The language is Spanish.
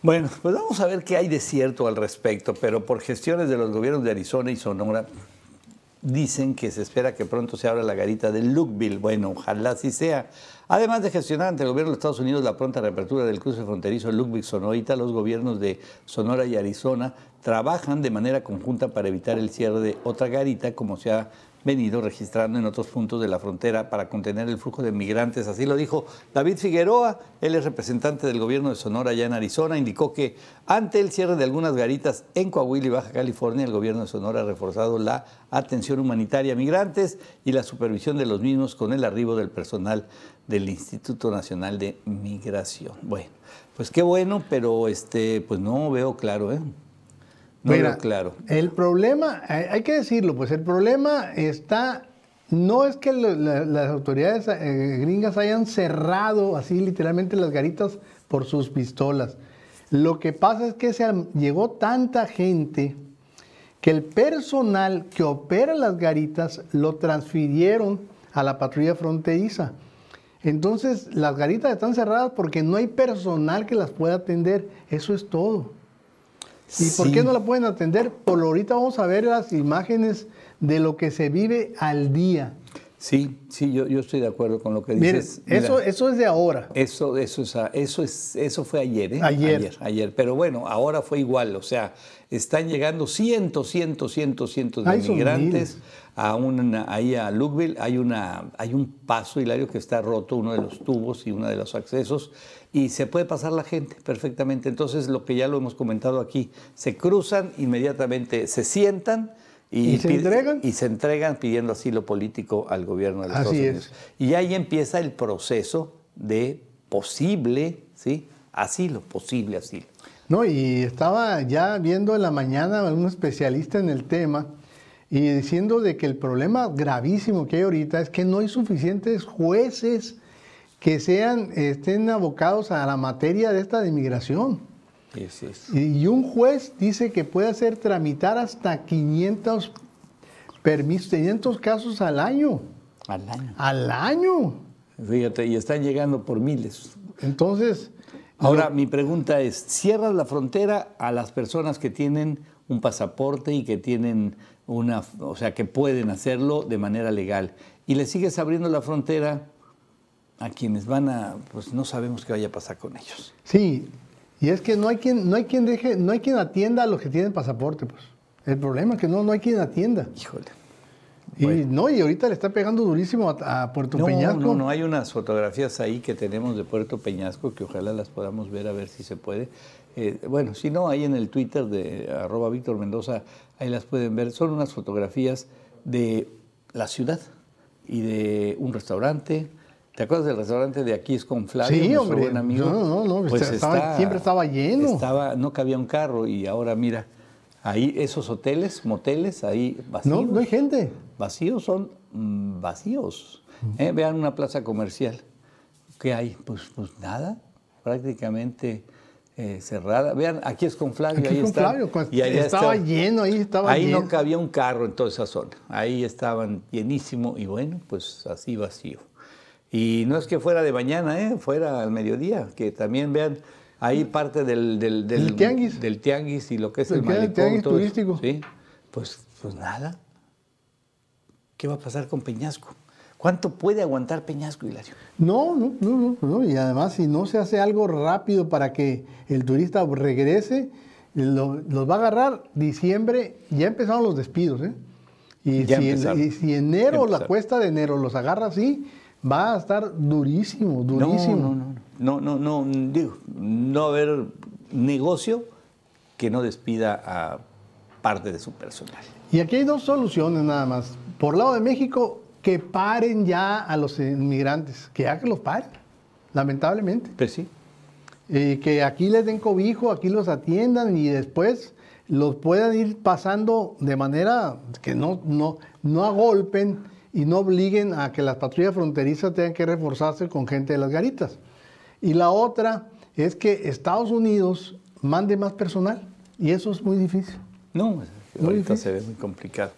Bueno, pues vamos a ver qué hay de cierto al respecto, pero por gestiones de los gobiernos de Arizona y Sonora, dicen que se espera que pronto se abra la garita de Lukeville. Bueno, ojalá así sea. Además de gestionar ante el gobierno de Estados Unidos la pronta reapertura del cruce fronterizo Lukeville-Sonorita, los gobiernos de Sonora y Arizona trabajan de manera conjunta para evitar el cierre de otra garita, como se ha venido registrando en otros puntos de la frontera para contener el flujo de migrantes. Así lo dijo David Figueroa, él es representante del gobierno de Sonora allá en Arizona, indicó que ante el cierre de algunas garitas en Coahuila y Baja California, el gobierno de Sonora ha reforzado la atención humanitaria a migrantes y la supervisión de los mismos con el arribo del personal del Instituto Nacional de Migración. Bueno, pues qué bueno, pero este, pues no veo claro, ¿eh? No claro. El problema, hay que decirlo, pues el problema está no es que las autoridades eh, gringas hayan cerrado así literalmente las garitas por sus pistolas. Lo que pasa es que se llegó tanta gente que el personal que opera las garitas lo transfirieron a la patrulla fronteriza. Entonces las garitas están cerradas porque no hay personal que las pueda atender. Eso es todo. ¿Y por qué no la pueden atender? Por ahorita vamos a ver las imágenes de lo que se vive al día. Sí, sí, yo, estoy de acuerdo con lo que dices. eso, eso es de ahora. Eso, eso, es, eso, es, eso fue ayer, ¿eh? Ayer. ayer. Pero bueno, ahora fue igual. O sea, están llegando cientos, cientos, cientos, cientos de migrantes a una, ahí a lookville Hay, una, hay un paso, Hilario, que está roto, uno de los tubos y uno de los accesos y se puede pasar la gente perfectamente. Entonces, lo que ya lo hemos comentado aquí, se cruzan inmediatamente, se sientan y, se entregan? pidiendo asilo político al gobierno de los Estados Unidos. Y ahí empieza el proceso de posible ¿sí? asilo, posible asilo. No, y estaba ya viendo en la mañana a un especialista en el tema y diciendo de que el problema gravísimo que hay ahorita es que no hay suficientes jueces que sean, estén abocados a la materia de esta de inmigración. Y un juez dice que puede hacer tramitar hasta 500 permisos, 500 casos al año. Al año. Al año. Fíjate, y están llegando por miles. Entonces. Ahora, mi pregunta es: ¿cierras la frontera a las personas que tienen un pasaporte y que tienen una. o sea, que pueden hacerlo de manera legal? Y le sigues abriendo la frontera a quienes van a, pues no sabemos qué vaya a pasar con ellos. Sí, y es que no hay quien, no hay quien deje, no hay quien atienda a los que tienen pasaporte, pues. El problema es que no, no hay quien atienda. Híjole. Y no, y ahorita le está pegando durísimo a, Puerto Peñasco. No, no, hay unas fotografías ahí que tenemos de Puerto Peñasco que ojalá las podamos ver a ver si se puede. Eh, bueno, si no, ahí en el Twitter de arroba Víctor Mendoza, ahí las pueden ver. Son unas fotografías de la ciudad y de un restaurante, ¿Te acuerdas del restaurante de aquí es con Flavio? Sí, hombre. No, no, no. Pues siempre estaba lleno. no cabía un carro y ahora mira, ahí esos hoteles, moteles, ahí vacíos. No, no hay gente. Vacíos son mm, vacíos. Eh, vean una plaza comercial. ¿Qué hay? Pues, pues nada, prácticamente eh, cerrada. Vean, aquí es con Flavio. ahí pues, y ahí estaba, lleno, ahí estaba Ahí no cabía un carro en toda esa zona. Ahí estaban llenísimo y bueno, pues así vacío. Y no es que fuera de mañana, ¿eh? fuera al mediodía, que también vean ahí parte del, tianguis? del tianguis y lo que es el, tianguis turístico? Sí, pues, pues nada. ¿Qué va a pasar con Peñasco? ¿Cuánto puede aguantar Peñasco, Hilario? No, no, no, no, Y además, si no se hace algo rápido para que el turista regrese, los va a agarrar diciembre. Ya empezaron los despidos, ¿eh? Y, si, enero, la cuesta de enero los agarra así, va a estar durísimo, durísimo. No, no, no, no, no, digo, no haber negocio que no despida a parte de su personal. Y aquí hay dos soluciones nada más. Por lado de México, que paren ya a los inmigrantes, que ya que los paren, lamentablemente. Pues sí. que aquí les den cobijo, aquí los atiendan y después los puedan ir pasando de manera que no, no, no agolpen y no obliguen a que las patrullas fronterizas tengan que reforzarse con gente de las garitas. Y la otra es que Estados Unidos mande más personal y eso es muy difícil. No, ahorita se ve muy complicado.